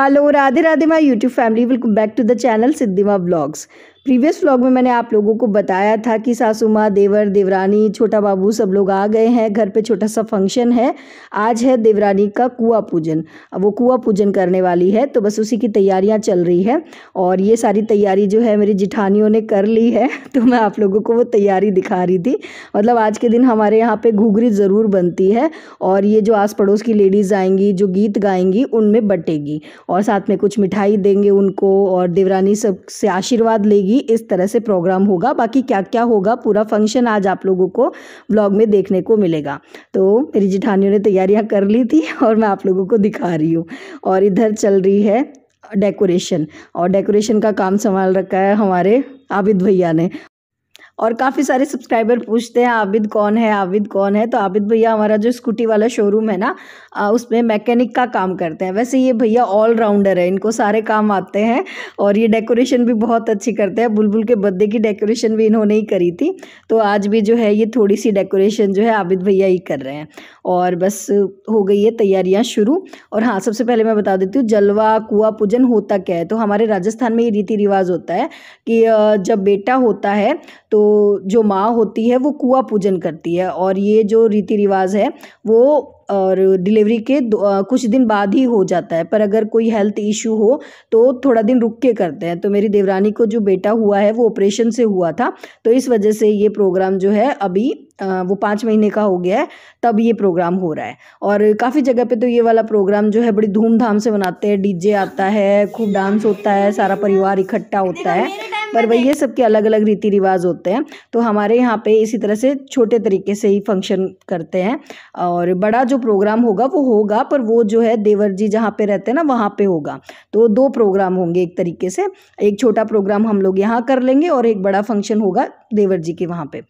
hello Radhe Radhe my YouTube family welcome back to the channel Siddhima blogs previous vlog में मैंने आप लोगों को बताया था कि सासू माँ देवर देवरानी छोटा बाबू सब लोग आ गए हैं घर पे छोटा सा फंक्शन है आज है देवरानी का कुआ पूजन अब वो कुआ पूजन करने वाली है तो बस उसी की तैयारियां चल रही है और ये सारी तैयारी जो है मेरी जिठानियों ने कर ली है तो मैं आप लोगों को वो तैयारी दिखा रही थी मतलब आज के दिन हमारे यहाँ पर घूघरी ज़रूर बनती है और ये जो आस पड़ोस की लेडीज़ आएंगी जो गीत गाएंगी उनमें बटेगी और साथ में कुछ मिठाई देंगे उनको और देवरानी सब से आशीर्वाद लेगी होगी इस तरह से प्रोग्राम होगा बाकी क्या क्या होगा पूरा फंक्शन आज आप लोगों को ब्लॉग में देखने को मिलेगा तो मेरी जिठानियों ने तैयारियां कर ली थी और मैं आप लोगों को दिखा रही हूँ और इधर चल रही है डेकोरेशन और डेकोरेशन का काम संभाल रखा है हमारे आबिद भैया ने और काफ़ी सारे सब्सक्राइबर पूछते हैं आबिद कौन है आबिद कौन है तो आबिद भैया हमारा जो स्कूटी वाला शोरूम है ना उसमें मैकेनिक का काम करते हैं वैसे ये भैया ऑलराउंडर है इनको सारे काम आते हैं और ये डेकोरेशन भी बहुत अच्छी करते हैं बुलबुल के बर्थडे की डेकोरेशन भी इन्होंने ही करी थी तो आज भी जो है ये थोड़ी सी डेकोरेशन जो है आबिद भैया ही कर रहे हैं और बस हो गई है तैयारियाँ शुरू और हाँ सबसे पहले मैं बता देती हूँ जलवा कुआ पूजन होता क्या है तो हमारे राजस्थान में ये रीति रिवाज होता है कि जब बेटा होता है तो जो माँ होती है वो कुआ पूजन करती है और ये जो रीति रिवाज है वो और डिलीवरी के कुछ दिन बाद ही हो जाता है पर अगर कोई हेल्थ इशू हो तो थोड़ा दिन रुक के करते हैं तो मेरी देवरानी को जो बेटा हुआ है वो ऑपरेशन से हुआ था तो इस वजह से ये प्रोग्राम जो है अभी वो पाँच महीने का हो गया है तब ये प्रोग्राम हो रहा है और काफ़ी जगह पे तो ये वाला प्रोग्राम जो है बड़ी धूमधाम से मनाते हैं डीजे आता है खूब डांस होता है सारा परिवार इकट्ठा होता है पर वही है सबके अलग अलग रीति रिवाज होते हैं तो हमारे यहाँ पे इसी तरह से छोटे तरीके से ही फंक्शन करते हैं और बड़ा जो प्रोग्राम होगा वो होगा पर वो जो है देवर जी जहाँ पे रहते हैं ना वहाँ पे होगा तो दो प्रोग्राम होंगे एक तरीके से एक छोटा प्रोग्राम हम लोग यहाँ कर लेंगे और एक बड़ा फंक्शन होगा देवर जी के वहाँ पे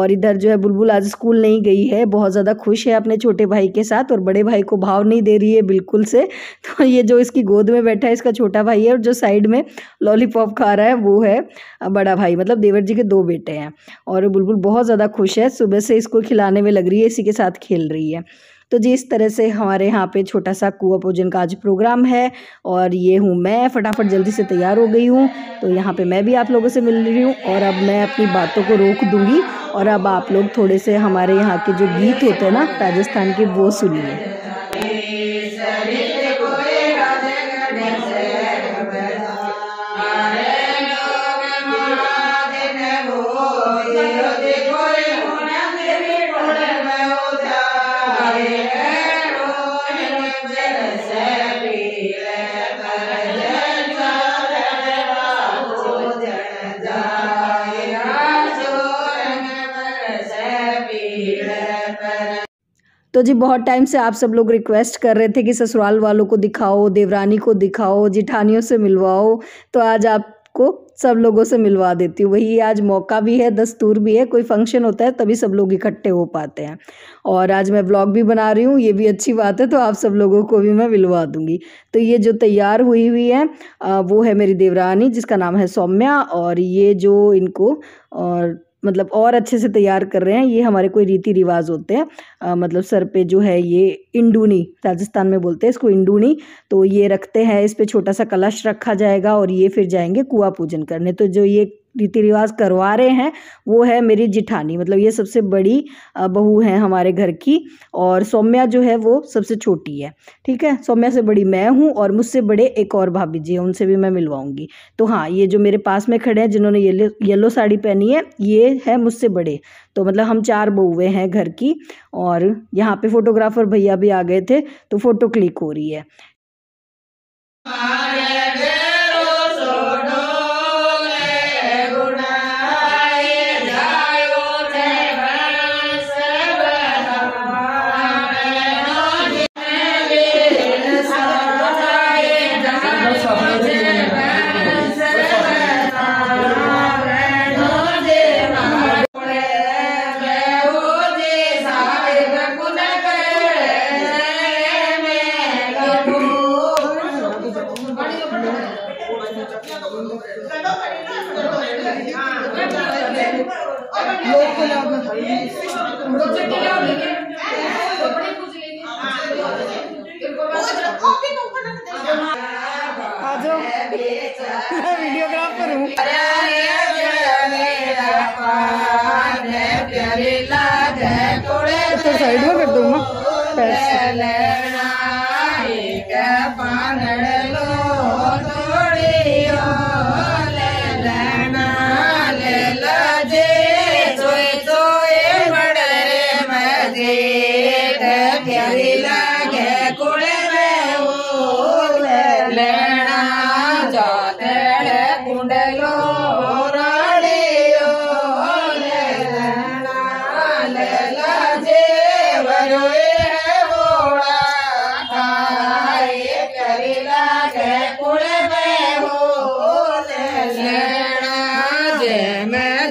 और इधर जो है बुलबुल आज स्कूल नहीं गई है बहुत ज़्यादा खुश है अपने छोटे भाई के साथ और बड़े भाई को भाव नहीं दे रही है बिल्कुल से तो ये जो इसकी गोद में बैठा है इसका छोटा भाई है और जो साइड में लॉलीपॉप खा रहा है वो है बड़ा भाई मतलब देवर जी के दो बेटे हैं और बुलबुल बहुत ज़्यादा खुश है सुबह से इसको खिलाने में लग रही है इसी के साथ खेल रही है तो जी इस तरह से हमारे यहाँ पे छोटा सा कुआ पूजन का आज प्रोग्राम है और ये हूँ मैं फटाफट जल्दी से तैयार हो गई हूँ तो यहाँ पे मैं भी आप लोगों से मिल रही हूँ और अब मैं अपनी बातों को रोक दूँगी और अब आप लोग थोड़े से हमारे यहाँ के जो गीत होते हैं ना राजस्थान के वो सुनिए तो जी बहुत टाइम से आप सब लोग रिक्वेस्ट कर रहे थे कि ससुराल वालों को दिखाओ देवरानी को दिखाओ जिठानियों से मिलवाओ तो आज आपको सब लोगों से मिलवा देती हूँ वही आज मौका भी है दस्तूर भी है कोई फंक्शन होता है तभी सब लोग इकट्ठे हो पाते हैं और आज मैं ब्लॉग भी बना रही हूँ ये भी अच्छी बात है तो आप सब लोगों को भी मैं मिलवा दूँगी तो ये जो तैयार हुई हुई है वो है मेरी देवरानी जिसका नाम है सौम्या और ये जो इनको और मतलब और अच्छे से तैयार कर रहे हैं ये हमारे कोई रीति रिवाज होते हैं आ, मतलब सर पे जो है ये इंडूनी राजस्थान में बोलते हैं इसको इंडूनी तो ये रखते हैं इस पे छोटा सा कलश रखा जाएगा और ये फिर जाएंगे कुआ पूजन करने तो जो ये रीति रिवाज करवा रहे हैं वो है मेरी जिठानी मतलब ये सबसे बड़ी बहू है हमारे घर की और सौम्या जो है वो सबसे छोटी है ठीक है सौम्या से बड़ी मैं हूँ और मुझसे बड़े एक और भाभी जी हैं उनसे भी मैं मिलवाऊंगी तो हाँ ये जो मेरे पास में खड़े हैं जिन्होंने येलो येलो साड़ी पहनी है ये है मुझसे बड़े तो मतलब हम चार बहुएँ हैं घर की और यहाँ पे फोटोग्राफर भैया भी आ गए थे तो फ़ोटो क्लिक हो रही है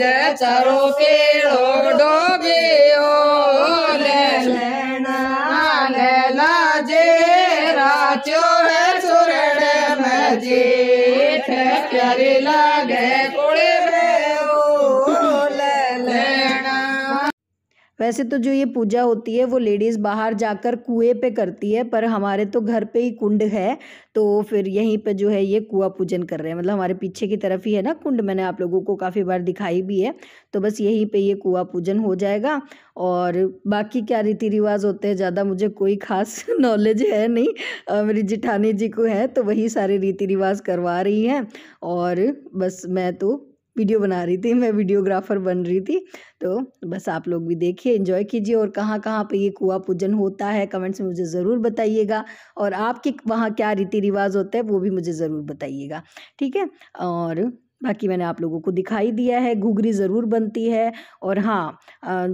जचरो के रोडो बेओ ले लेना ले ला जे राचो है सुरड़ मजे प्यारे लागे कोड़े वैसे तो जो ये पूजा होती है वो लेडीज़ बाहर जाकर कुएं पे करती है पर हमारे तो घर पे ही कुंड है तो फिर यहीं पे जो है ये कुआ पूजन कर रहे हैं मतलब हमारे पीछे की तरफ ही है ना कुंड मैंने आप लोगों को काफ़ी बार दिखाई भी है तो बस यहीं पे ये कुआ पूजन हो जाएगा और बाकी क्या रीति रिवाज होते हैं ज़्यादा मुझे कोई खास नॉलेज है नहीं मेरी जिठानी जी को है तो वही सारे रीति रिवाज करवा रही हैं और बस मैं तो वीडियो बना रही थी मैं वीडियोग्राफर बन रही थी तो बस आप लोग भी देखिए इन्जॉय कीजिए और कहाँ कहाँ पे ये कुआ पूजन होता है कमेंट्स में मुझे ज़रूर बताइएगा और आपके वहाँ क्या रीति रिवाज होता है वो भी मुझे ज़रूर बताइएगा ठीक है और बाकी मैंने आप लोगों को दिखाई दिया है घुघरी ज़रूर बनती है और हाँ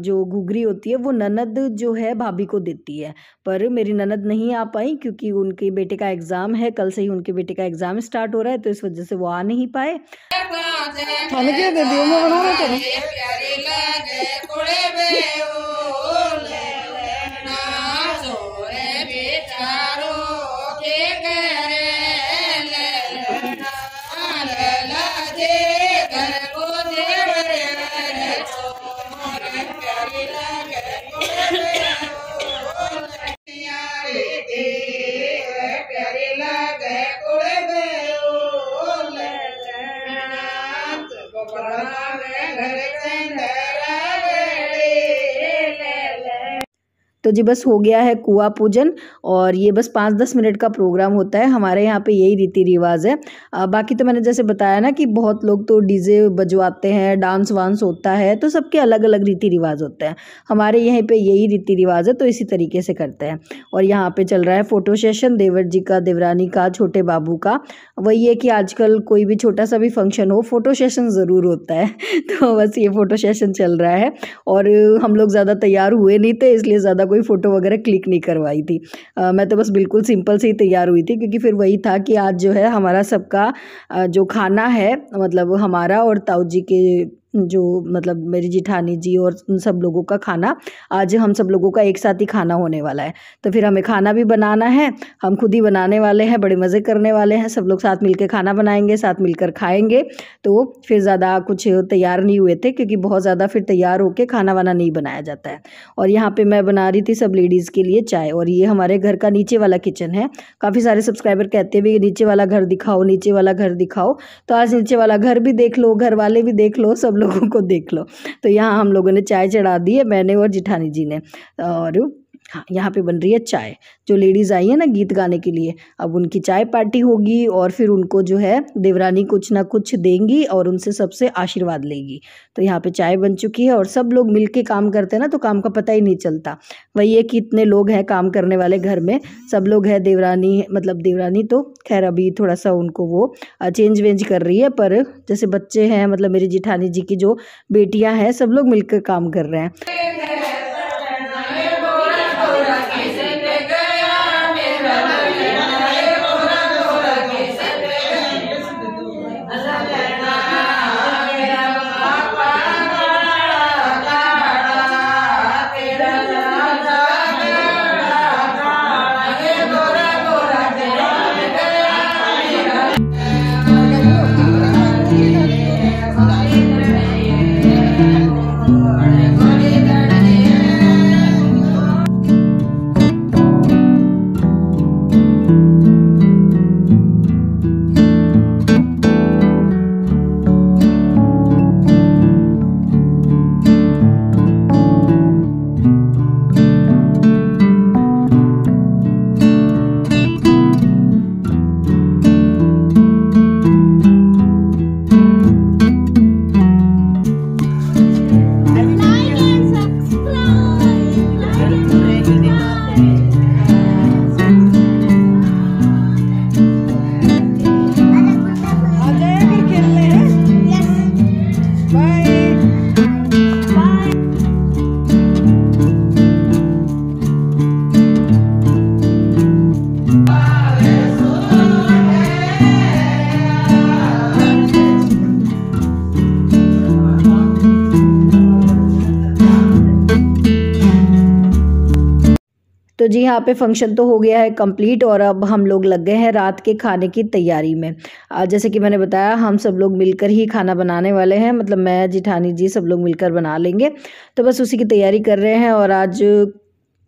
जो घुघरी होती है वो ननद जो है भाभी को देती है पर मेरी ननद नहीं आ पाई क्योंकि उनके बेटे का एग्ज़ाम है कल से ही उनके बेटे का एग्ज़ाम स्टार्ट हो रहा है तो इस वजह से वो आ नहीं पाए खाने के दे जी बस हो गया है कुआ पूजन और ये बस पाँच दस मिनट का प्रोग्राम होता है हमारे यहाँ पे यही रीति रिवाज है बाकी तो मैंने जैसे बताया ना कि बहुत लोग तो डीजे बजवाते हैं डांस वांस होता है तो सबके अलग अलग रीति रिवाज होते हैं हमारे यहीं पे यही रीति रिवाज है तो इसी तरीके से करते हैं और यहाँ पर चल रहा है फोटो सेशन देवर जी का देवरानी का छोटे बाबू का वही है कि आजकल कोई भी छोटा सा भी फंक्शन हो फोटो सेशन ज़रूर होता है तो बस ये फोटो सेशन चल रहा है और हम लोग ज़्यादा तैयार हुए नहीं थे इसलिए ज़्यादा कोई फ़ोटो वगैरह क्लिक नहीं करवाई थी आ, मैं तो बस बिल्कुल सिंपल से ही तैयार हुई थी क्योंकि फिर वही था कि आज जो है हमारा सबका जो खाना है मतलब हमारा और ताऊ जी के जो मतलब मेरी जिठानी जी और उन सब लोगों का खाना आज हम सब लोगों का एक साथ ही खाना होने वाला है तो फिर हमें खाना भी बनाना है हम खुद ही बनाने वाले हैं बड़े मज़े करने वाले हैं सब लोग साथ मिलकर खाना बनाएंगे साथ मिलकर खाएंगे तो फिर ज़्यादा कुछ तैयार नहीं हुए थे क्योंकि बहुत ज़्यादा फिर तैयार होकर खाना वाना नहीं बनाया जाता है और यहाँ पर मैं बना रही थी सब लेडीज़ के लिए चाय और ये हमारे घर का नीचे वाला किचन है काफ़ी सारे सब्सक्राइबर कहते हैं भी नीचे वाला घर दिखाओ नीचे वाला घर दिखाओ तो आज नीचे वाला घर भी देख लो घर वाले भी देख लो सब लोग लोगों को देख लो तो यहाँ हम लोगों ने चाय चढ़ा दी है मैंने और जिठानी जी ने और हाँ, यहाँ पे बन रही है चाय जो लेडीज़ आई है ना गीत गाने के लिए अब उनकी चाय पार्टी होगी और फिर उनको जो है देवरानी कुछ ना कुछ देंगी और उनसे सबसे आशीर्वाद लेगी तो यहाँ पे चाय बन चुकी है और सब लोग मिल काम करते हैं ना तो काम का पता ही नहीं चलता वही है कि इतने लोग हैं काम करने वाले घर में सब लोग हैं देवरानी मतलब देवरानी तो खैर अभी थोड़ा सा उनको वो चेंज वेंज कर रही है पर जैसे बच्चे हैं मतलब मेरी जिठानी जी की जो बेटियाँ हैं सब लोग मिलकर काम कर रहे हैं तो जी यहाँ पे फंक्शन तो हो गया है कंप्लीट और अब हम लोग लग गए हैं रात के खाने की तैयारी में जैसे कि मैंने बताया हम सब लोग मिलकर ही खाना बनाने वाले हैं मतलब मैं जिठानी जी सब लोग मिलकर बना लेंगे तो बस उसी की तैयारी कर रहे हैं और आज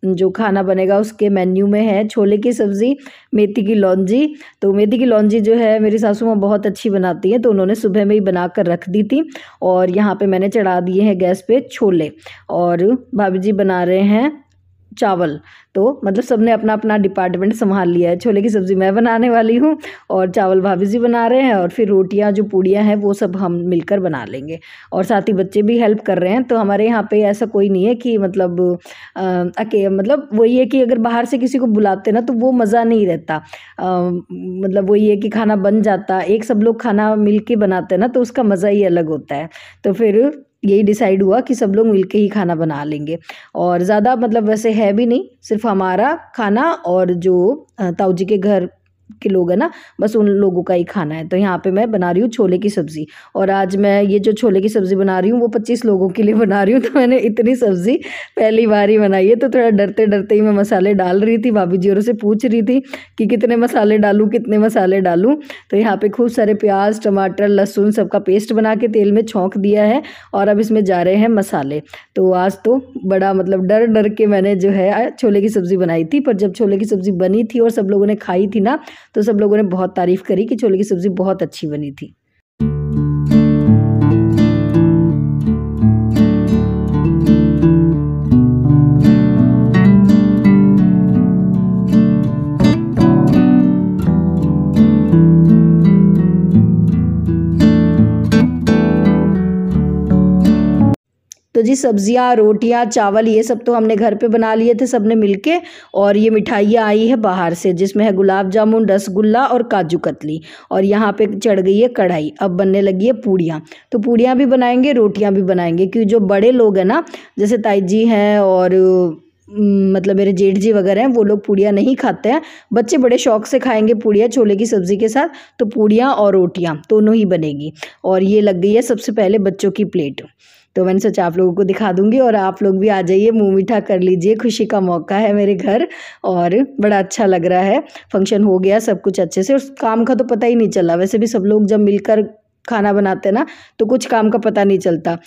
जो खाना बनेगा उसके मेन्यू में है छोले की सब्ज़ी मेथी की लौंजी तो मेथी की लौंजी जो है मेरी सासू माँ बहुत अच्छी बनाती हैं तो उन्होंने सुबह में ही बना कर रख दी थी और यहाँ पे मैंने चढ़ा दिए हैं गैस पे छोले और भाभी जी बना रहे हैं चावल तो मतलब सबने अपना अपना डिपार्टमेंट संभाल लिया है छोले की सब्ज़ी मैं बनाने वाली हूँ और चावल भाभी जी बना रहे हैं और फिर रोटियाँ जो पूड़ियाँ हैं वो सब हम मिलकर बना लेंगे और साथ ही बच्चे भी हेल्प कर रहे हैं तो हमारे यहाँ पे ऐसा कोई नहीं है कि मतलब आ, अके मतलब वही है कि अगर बाहर से किसी को बुलाते ना तो वो मज़ा नहीं रहता आ, मतलब वही है कि खाना बन जाता एक सब लोग खाना मिल के बनाते ना तो उसका मज़ा ही अलग होता है तो फिर यही डिसाइड हुआ कि सब लोग मिलके ही खाना बना लेंगे और ज़्यादा मतलब वैसे है भी नहीं सिर्फ हमारा खाना और जो ताऊ जी के घर के लोग हैं ना बस उन लोगों का ही खाना है तो यहाँ पे मैं बना रही हूँ छोले की सब्ज़ी और आज मैं ये जो छोले की सब्ज़ी बना रही हूँ वो पच्चीस लोगों के लिए बना रही हूँ तो मैंने इतनी सब्ज़ी पहली बार ही बनाई है तो थोड़ा डरते डरते ही मैं मसाले डाल रही थी भाभी जी और से पूछ रही थी कि कितने मसाले डालूँ कितने मसाले डालूँ तो यहाँ पर खूब सारे प्याज टमाटर लहसुन सबका पेस्ट बना के तेल में छोंक दिया है और अब इसमें जा रहे हैं मसाले तो आज तो बड़ा मतलब डर डर के मैंने जो है छोले की सब्ज़ी बनाई थी पर जब छोले की सब्ज़ी बनी थी और सब लोगों ने खाई थी ना तो सब लोगों ने बहुत तारीफ़ करी कि छोले की सब्ज़ी बहुत अच्छी बनी थी तो जी सब्जियाँ रोटियाँ चावल ये सब तो हमने घर पे बना लिए थे सब ने मिल और ये मिठाइयाँ आई है बाहर से जिसमें है गुलाब जामुन रसगुल्ला और काजू कतली और यहाँ पे चढ़ गई है कढ़ाई अब बनने लगी है पूड़ियाँ तो पूड़ियाँ भी बनाएंगे रोटियाँ भी बनाएंगे क्योंकि जो बड़े लोग हैं ना जैसे ताई जी हैं और हम्म, मतलब मेरे जेठ जी वगैरह हैं वो लोग पूड़ियाँ नहीं खाते हैं बच्चे बड़े शौक से खाएंगे पूड़ियाँ छोले की सब्ज़ी के साथ तो पूड़ियाँ और रोटियाँ दोनों ही बनेगी और ये लग गई है सबसे पहले बच्चों की प्लेट तो मैंने सोचा आप लोगों को दिखा दूंगी और आप लोग भी आ जाइए मुँह मीठा कर लीजिए खुशी का मौका है मेरे घर और बड़ा अच्छा लग रहा है फंक्शन हो गया सब कुछ अच्छे से और काम का तो पता ही नहीं चला वैसे भी सब लोग जब मिलकर खाना बनाते ना तो कुछ काम का पता नहीं चलता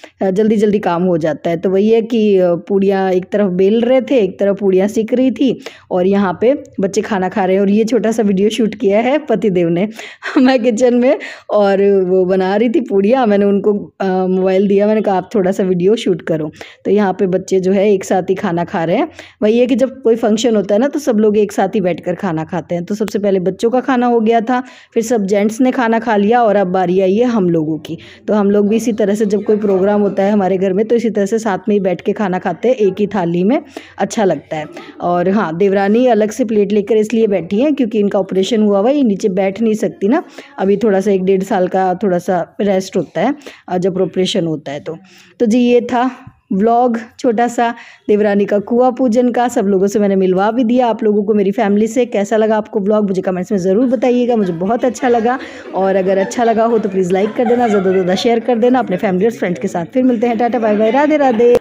जल्दी जल्दी काम हो जाता है तो वही है कि पूड़ियाँ एक तरफ बेल रहे थे एक तरफ पूड़ियाँ सीख रही थी और यहाँ पे बच्चे खाना खा रहे हैं और ये छोटा सा वीडियो शूट किया है पतिदेव ने मैं किचन में और वो बना रही थी पूड़ियाँ मैंने उनको मोबाइल दिया मैंने कहा आप थोड़ा सा वीडियो शूट करो तो यहाँ पे बच्चे जो है एक साथ ही खाना खा रहे हैं वही है कि जब कोई फंक्शन होता है ना तो सब लोग एक साथ ही बैठ खाना खाते हैं तो सबसे पहले बच्चों का खाना हो गया था फिर सब जेंट्स ने खाना खा लिया और अब बारी आई है हम लोगों की तो हम लोग भी इसी तरह से जब कोई प्रोग्राम होता है हमारे घर में तो इसी तरह से साथ में ही बैठ के खाना खाते हैं एक ही थाली में अच्छा लगता है और हाँ देवरानी अलग से प्लेट लेकर इसलिए बैठी हैं क्योंकि इनका ऑपरेशन हुआ हुआ ये नीचे बैठ नहीं सकती ना अभी थोड़ा सा एक डेढ़ साल का थोड़ा सा रेस्ट होता है जब ऑपरेशन होता है तो तो जी ये था व्लॉग छोटा सा देवरानी का कुआ पूजन का सब लोगों से मैंने मिलवा भी दिया आप लोगों को मेरी फैमिली से कैसा लगा आपको ब्लॉग मुझे कमेंट्स में ज़रूर बताइएगा मुझे बहुत अच्छा लगा और अगर अच्छा लगा हो तो प्लीज़ लाइक कर देना ज़्यादा ज़्यादा शेयर कर देना अपने फैमिली और फ्रेंड्स के साथ फिर मिलते हैं tata bye bye Radhe Radhe